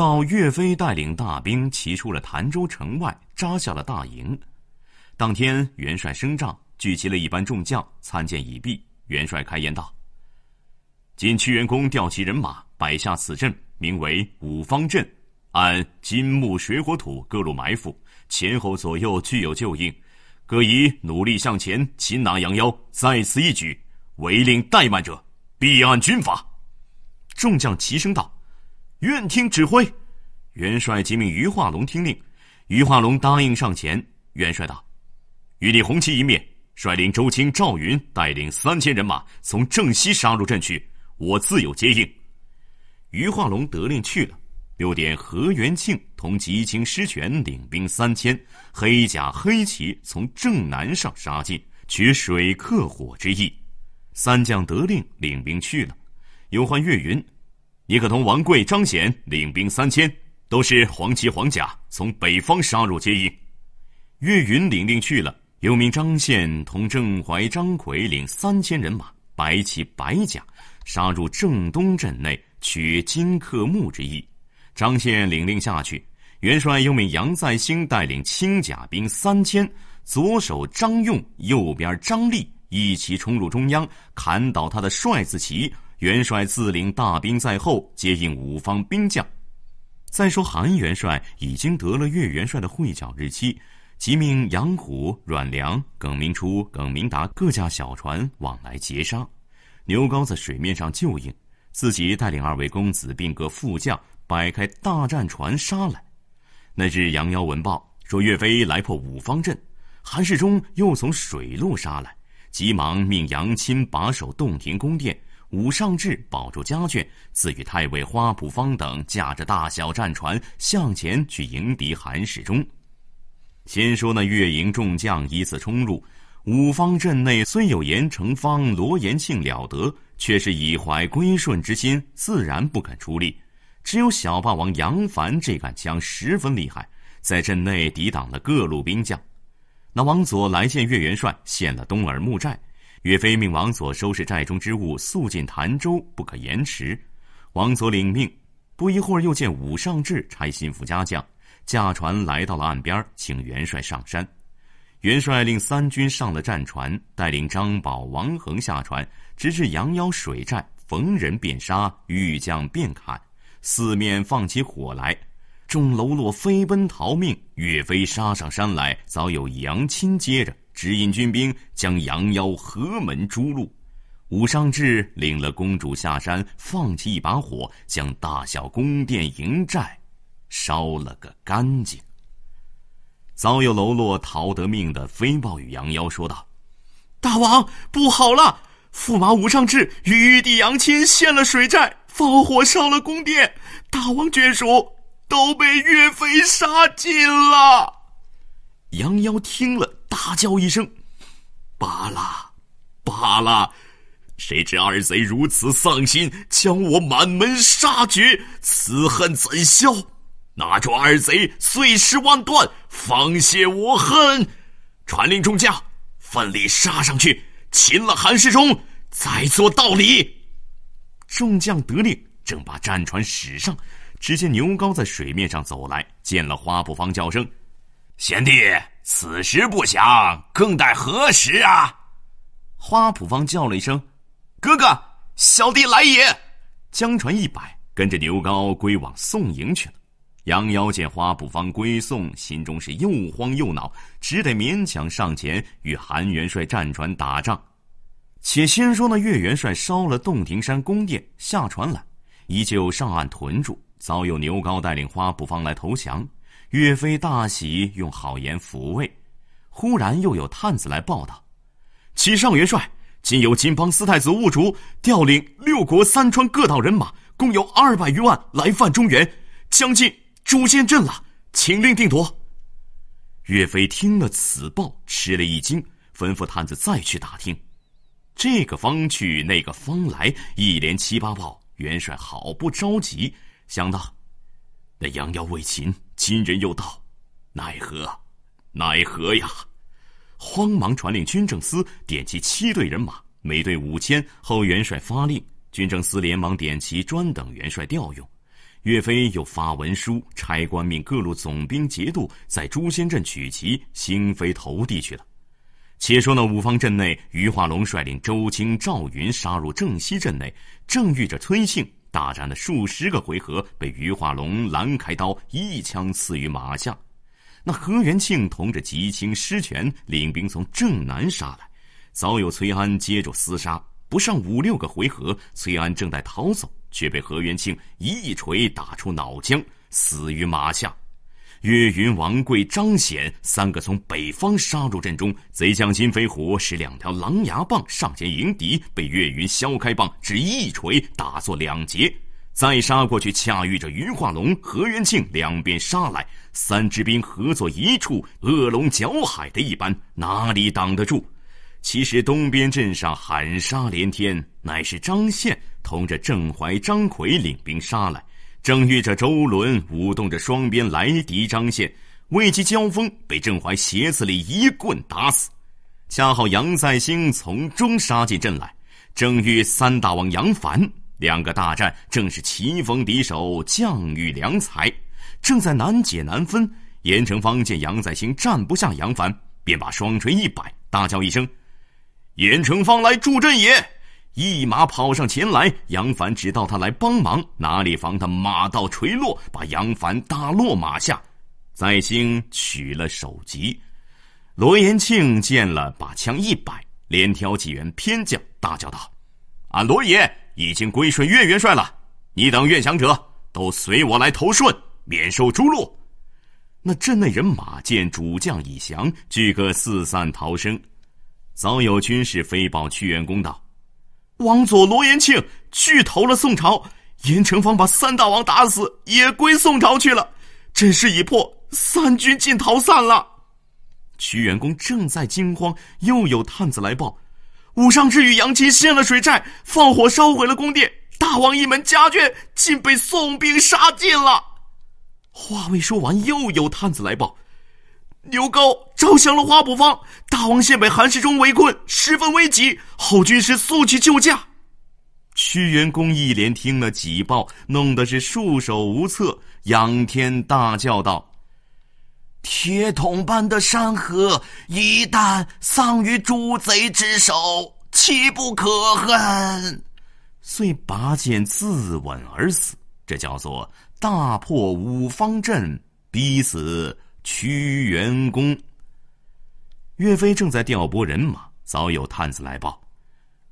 到岳飞带领大兵骑出了潭州城外，扎下了大营。当天，元帅升帐，聚集了一班众将参见已毕。元帅开言道：“今屈原公调集人马，摆下此阵，名为五方阵，按金木水火土各路埋伏，前后左右俱有救应，各宜努力向前，擒拿羊妖，在此一举。违令怠慢者，必按军法。”众将齐声道。愿听指挥，元帅即命余化龙听令。余化龙答应上前。元帅道：“与你红旗一面，率领周青、赵云带领三千人马从正西杀入阵去，我自有接应。”余化龙得令去了。六点何元庆同吉清、施权领兵三千，黑甲黑旗从正南上杀进，取水克火之意。三将得令，领兵去了。又唤岳云。你可同王贵、张显领兵三千，都是黄旗黄甲，从北方杀入接应。岳云领令去了，又命张宪同郑怀、张奎领三千人马，白旗白甲，杀入正东阵内取金克木之意。张宪领令下去，元帅又命杨再兴带领轻甲兵三千，左手张用，右边张立，一齐冲入中央，砍倒他的帅字旗。元帅自领大兵在后接应五方兵将。再说韩元帅已经得了岳元帅的会剿日期，即命杨虎、阮良、耿明初、耿明达各驾小船往来截杀。牛皋在水面上救应，自己带领二位公子并各副将摆开大战船杀来。那日杨妖闻报说岳飞来破五方阵，韩世忠又从水路杀来，急忙命杨钦把守洞庭宫殿。武尚志保住家眷，自与太尉花圃方等驾着大小战船向前去迎敌韩世忠。先说那岳营众将依次冲入五方阵内，虽有严成芳、罗延庆了得，却是以怀归顺之心，自然不肯出力。只有小霸王杨凡这杆枪十分厉害，在阵内抵挡了各路兵将。那王佐来见岳元帅，献了东耳木寨。岳飞命王佐收拾寨中之物，速进潭州，不可延迟。王佐领命，不一会儿又见武尚志拆心腹家将，驾船来到了岸边，请元帅上山。元帅令三军上了战船，带领张宝、王恒下船，直至羊腰水寨，逢人便杀，遇将便砍，四面放起火来，众喽啰飞奔逃命。岳飞杀上山来，早有杨钦接着。指引军兵将羊妖合门诛戮，武尚志领了公主下山，放起一把火，将大小宫殿营寨烧了个干净。早有喽啰逃得命的飞豹与羊妖说道：“大王不好了！驸马武尚志与玉帝杨亲献了水寨，放火烧了宫殿，大王眷属都被岳飞杀尽了。”羊妖听了，大叫一声：“罢了，罢了！”谁知二贼如此丧心，将我满门杀绝，此恨怎消？拿住二贼，碎尸万段，方泄我恨！传令众将，奋力杀上去，擒了韩世忠，再做道理。众将得令，正把战船驶上，只见牛皋在水面上走来，见了花不妨叫声。贤弟，此时不降，更待何时啊？花普方叫了一声：“哥哥，小弟来也！”将船一摆，跟着牛皋归往宋营去了。杨妖见花普方归宋，心中是又慌又恼，只得勉强上前与韩元帅战船打仗。且先说那岳元帅烧了洞庭山宫殿，下船来，依旧上岸屯住。早有牛皋带领花普方来投降。岳飞大喜，用好言抚慰。忽然又有探子来报道：“启上元帅，今有金邦四太子兀主调领六国三川各道人马，共有二百余万来犯中原，将近诛仙阵了，请令定夺。”岳飞听了此报，吃了一惊，吩咐探子再去打听。这个方去，那个方来，一连七八报，元帅好不着急。想到，那杨幺为擒。今人又到，奈何？奈何呀！慌忙传令军政司点齐七队人马，每队五千。后元帅发令，军政司连忙点齐，专等元帅调用。岳飞又发文书，差官命各路总兵节度在诛仙镇取旗，兴飞投递去了。且说那五方阵内，余化龙率领周青、赵云杀入正西阵内，正遇着崔庆。大战了数十个回合，被余化龙拦开刀，一枪刺于马下。那何元庆同着吉青施权，领兵从正南杀来，早有崔安接住厮杀，不上五六个回合，崔安正在逃走，却被何元庆一锤打出脑浆，死于马下。岳云、王贵、张显三个从北方杀入阵中，贼将金飞虎使两条狼牙棒上前迎敌，被岳云削开棒，只一锤打作两截。再杀过去，恰遇着于化龙、何元庆两边杀来，三支兵合作一处，恶龙搅海的一般，哪里挡得住？其实东边镇上喊杀连天，乃是张宪同着郑怀、张奎领兵杀来。正遇着周伦舞动着双鞭来敌张宪，未及交锋，被郑怀鞋子里一棍打死。恰好杨再兴从中杀进阵来，正遇三大王杨凡两个大战，正是棋逢敌手，将遇良才，正在难解难分。严成方见杨再兴战不下杨凡，便把双锤一摆，大叫一声：“严成方来助阵也！”一马跑上前来，杨凡只道他来帮忙，哪里防他马到垂落，把杨凡打落马下，在兴取了首级。罗延庆见了，把枪一摆，连挑几员偏将，大叫道：“俺罗爷已经归顺岳元帅了，你等愿降者，都随我来投顺，免受诛戮。”那阵内人马见主将已降，俱各四散逃生。早有军士飞报屈原公道。王佐罗延庆去投了宋朝，严成方把三大王打死也归宋朝去了。阵势已破，三军尽逃散了。屈原公正在惊慌，又有探子来报：武尚之与杨钦陷了水寨，放火烧毁了宫殿，大王一门家眷竟被宋兵杀尽了。话未说完，又有探子来报：牛皋。招降了花圃方，大王现被韩世忠围困，十分危急。后军师速去救驾。屈原公一连听了几报，弄得是束手无策，仰天大叫道：“铁桶般的山河一旦丧于诸贼之手，岂不可恨！”遂拔剑自刎而死。这叫做大破五方阵，逼死屈原公。岳飞正在调拨人马，早有探子来报，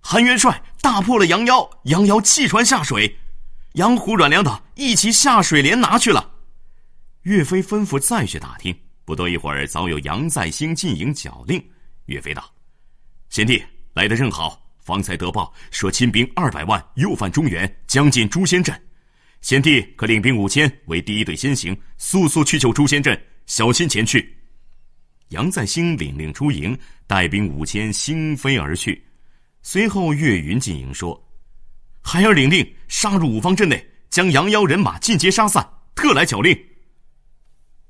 韩元帅大破了杨妖，杨妖弃船下水，杨虎、阮良等一齐下水连拿去了。岳飞吩咐再去打听。不多一会儿，早有杨再兴进营缴令。岳飞道：“贤弟来的正好，方才得报说亲兵二百万又犯中原，将进诛仙阵，贤弟可领兵五千为第一队先行，速速去救诛仙阵，小心前去。”杨再兴领令出营，带兵五千兴飞而去。随后，岳云进营说：“孩儿领令，杀入五方阵内，将杨妖人马尽皆杀散。特来缴令。”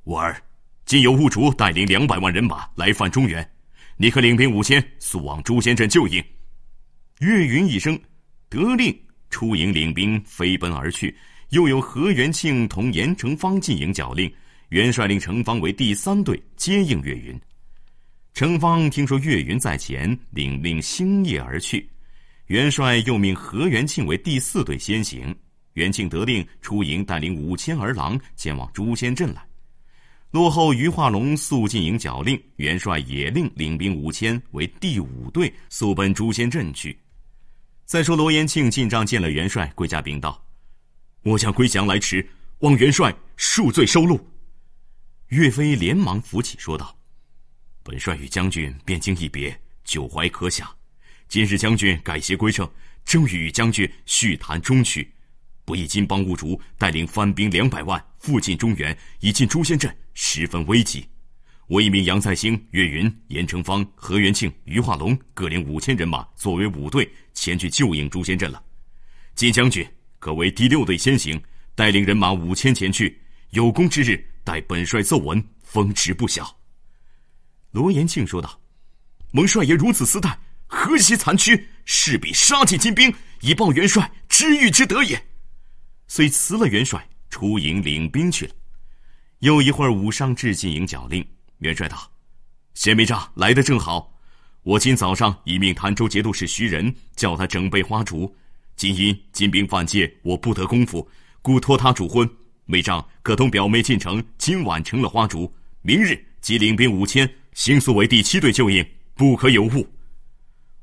吾儿，今有兀竹带领两百万人马来犯中原，你可领兵五千，速往诛仙阵救营。岳云一声：“得令！”出营领兵飞奔而去。又有何元庆同严成方进营缴令。元帅令程方为第三队接应岳云，程方听说岳云在前，领令星夜而去。元帅又命何元庆为第四队先行，元庆得令出营，带领五千儿郎前往诛仙阵来。落后于化龙速进营缴令，元帅也令领兵五千为第五队速奔诛仙阵去。再说罗延庆进帐见了元帅，跪下禀道：“末将归降来迟，望元帅恕罪收录。”岳飞连忙扶起，说道：“本帅与将军汴京一别，久怀可想。今日将军改邪归正，正欲与将军叙谈中曲，不意金邦兀竹带领番兵两百万复进中原，已进诛仙阵，十分危急。我已命杨再兴、岳云、严成方、何元庆、余化龙各领五千人马，作为五队前去救应诛仙阵了。金将军可为第六队先行，带领人马五千前去。”有功之日，待本帅奏闻，封职不小。罗延庆说道：“蒙帅爷如此私待，何惜残躯？势必杀尽金兵，以报元帅知遇之德也。”遂辞了元帅，出营领兵去了。又一会儿，武上至进营缴令，元帅道：“贤明丈来的正好。我今早上已命潭州节度使徐仁叫他整备花烛，今因金兵犯界，我不得功夫，故托他主婚。”梅丈可同表妹进城，今晚成了花烛，明日即领兵五千，星宿为第七队救应，不可有误。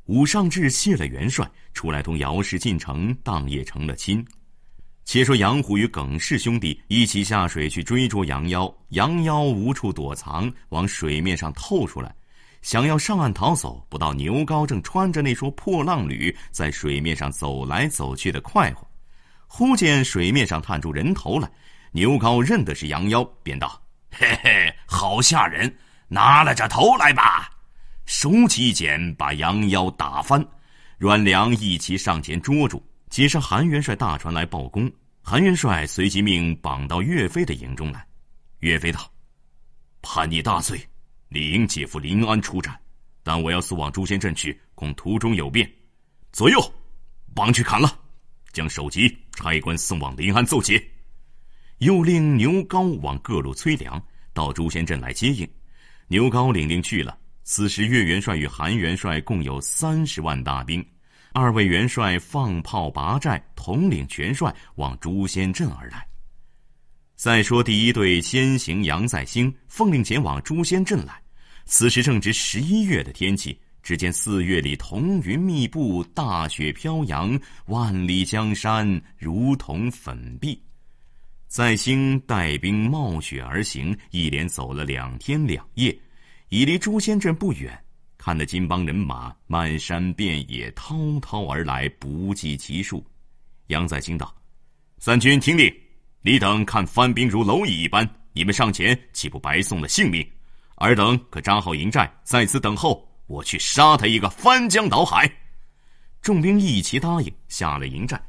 武尚志谢了元帅，出来同姚氏进城，当夜成了亲。且说杨虎与耿氏兄弟一起下水去追捉羊妖，羊妖无处躲藏，往水面上透出来，想要上岸逃走，不到牛高正穿着那双破浪履在水面上走来走去的快活，忽见水面上探出人头来。牛皋认的是羊妖，便道：“嘿嘿，好吓人！拿了这头来吧。”手起一锏，把羊妖打翻。阮良一齐上前捉住，接上韩元帅大船来报功。韩元帅随即命绑到岳飞的营中来。岳飞道：“叛逆大罪，理应解夫临安出斩。但我要速往诛仙阵去，恐途中有变。左右，绑去砍了，将首级差官送往临安奏捷。”又令牛皋往各路催粮，到诛仙镇来接应。牛皋领令去了。此时岳元帅与韩元帅共有三十万大兵，二位元帅放炮拔寨，统领全帅往诛仙镇而来。再说第一队先行杨再兴奉令前往诛仙镇来。此时正值十一月的天气，只见四月里彤云密布，大雪飘扬，万里江山如同粉壁。在兴带兵冒雪而行，一连走了两天两夜，已离诛仙阵不远。看得金帮人马漫山遍野滔滔而来，不计其数。杨再兴道：“三军听令，你等看番兵如蝼蚁一般，你们上前岂不白送了性命？尔等可扎好营寨，在此等候，我去杀他一个翻江倒海。”众兵一齐答应，下了营寨。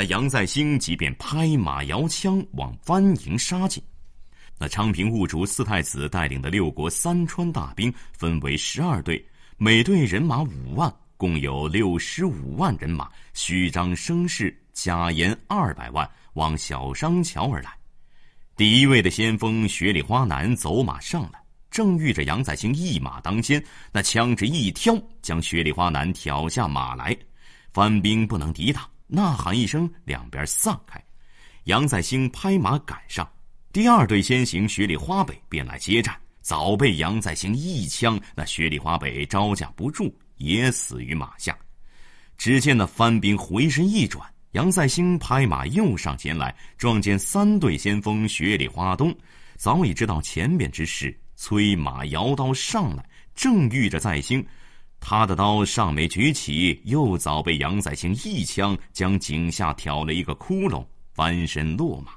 那杨再兴即便拍马摇枪往番营杀进，那昌平兀竹四太子带领的六国三川大兵分为十二队，每队人马五万，共有六十五万人马，虚张声势，假言二百万往小商桥而来。第一位的先锋雪里花男走马上来，正遇着杨再兴一马当先，那枪支一挑，将雪里花男挑下马来，番兵不能抵挡。呐喊一声，两边散开。杨再兴拍马赶上，第二队先行雪里花北便来接战，早被杨再兴一枪，那雪里花北招架不住，也死于马下。只见那番兵回身一转，杨再兴拍马又上前来，撞见三队先锋雪里花东，早已知道前边之事，催马摇刀上来，正遇着再兴。他的刀尚没举起，又早被杨再兴一枪将颈下挑了一个窟窿，翻身落马。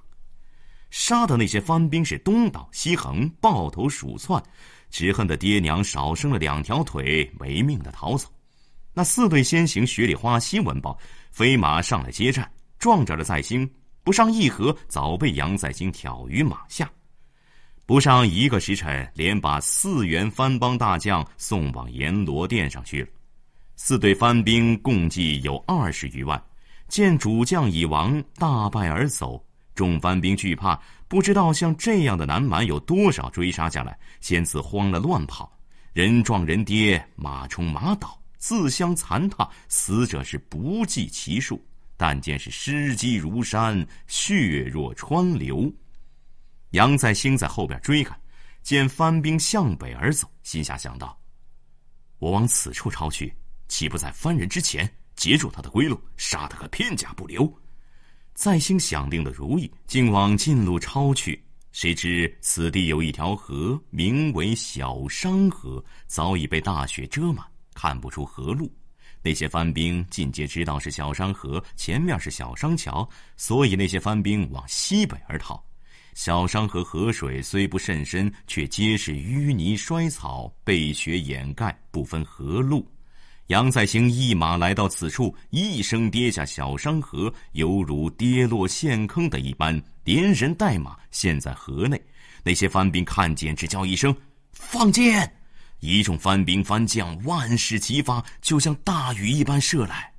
杀的那些番兵是东倒西横，抱头鼠窜，只恨的爹娘少生了两条腿，没命的逃走。那四队先行雪里花、西文豹，飞马上来接战，撞着了再兴，不上一合，早被杨再兴挑于马下。不上一个时辰，连把四员番邦大将送往阎罗殿上去了。四队番兵共计有二十余万，见主将已亡，大败而走。众番兵惧怕，不知道像这样的南蛮有多少追杀下来，先自慌了乱跑，人撞人跌，马冲马倒，自相残踏，死者是不计其数。但见是尸积如山，血若川流。杨再兴在后边追赶，见番兵向北而走，心下想到：“我往此处抄去，岂不在番人之前截住他的归路，杀他个片甲不留？”再兴想定的如意，竟往近路抄去。谁知此地有一条河，名为小商河，早已被大雪遮满，看不出河路。那些番兵尽皆知道是小商河，前面是小商桥，所以那些番兵往西北而逃。小山河河水虽不甚深，却皆是淤泥衰草，被雪掩盖，不分河路。杨再兴一马来到此处，一声跌下小山河，犹如跌落陷坑的一般，连人带马陷在河内。那些番兵看见，只叫一声“放箭”，一众番兵番将万事齐发，就像大雨一般射来。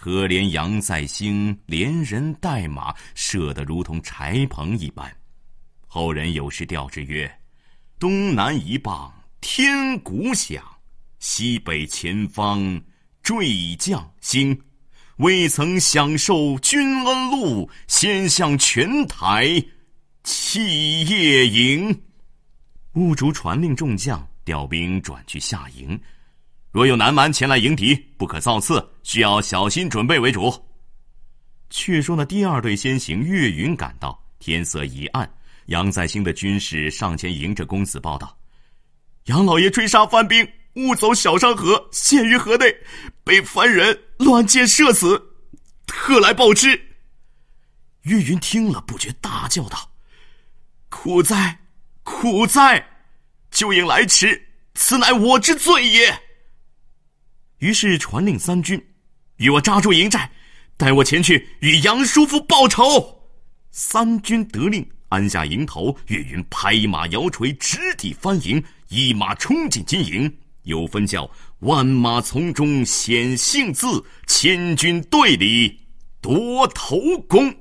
可怜杨再兴，连人带马射得如同柴棚一般。后人有诗调之曰：“东南一棒天鼓响，西北前方坠将星。未曾享受君恩禄，先向全台弃夜营。”兀竹传令众将，调兵转去下营。若有南蛮前来迎敌，不可造次，需要小心准备为主。却说那第二队先行，岳云赶到，天色已暗。杨再兴的军士上前迎着公子报道：“杨老爷追杀番兵，误走小山河，陷于河内，被番人乱箭射死，特来报之。”岳云听了，不觉大叫道：“苦哉，苦哉！救应来迟，此乃我之罪也。”于是传令三军，与我扎住营寨，带我前去与杨叔父报仇。三军得令，安下营头。岳云拍马摇锤，直抵翻营，一马冲进金营，有分教：万马丛中显性字，千军队里夺头功。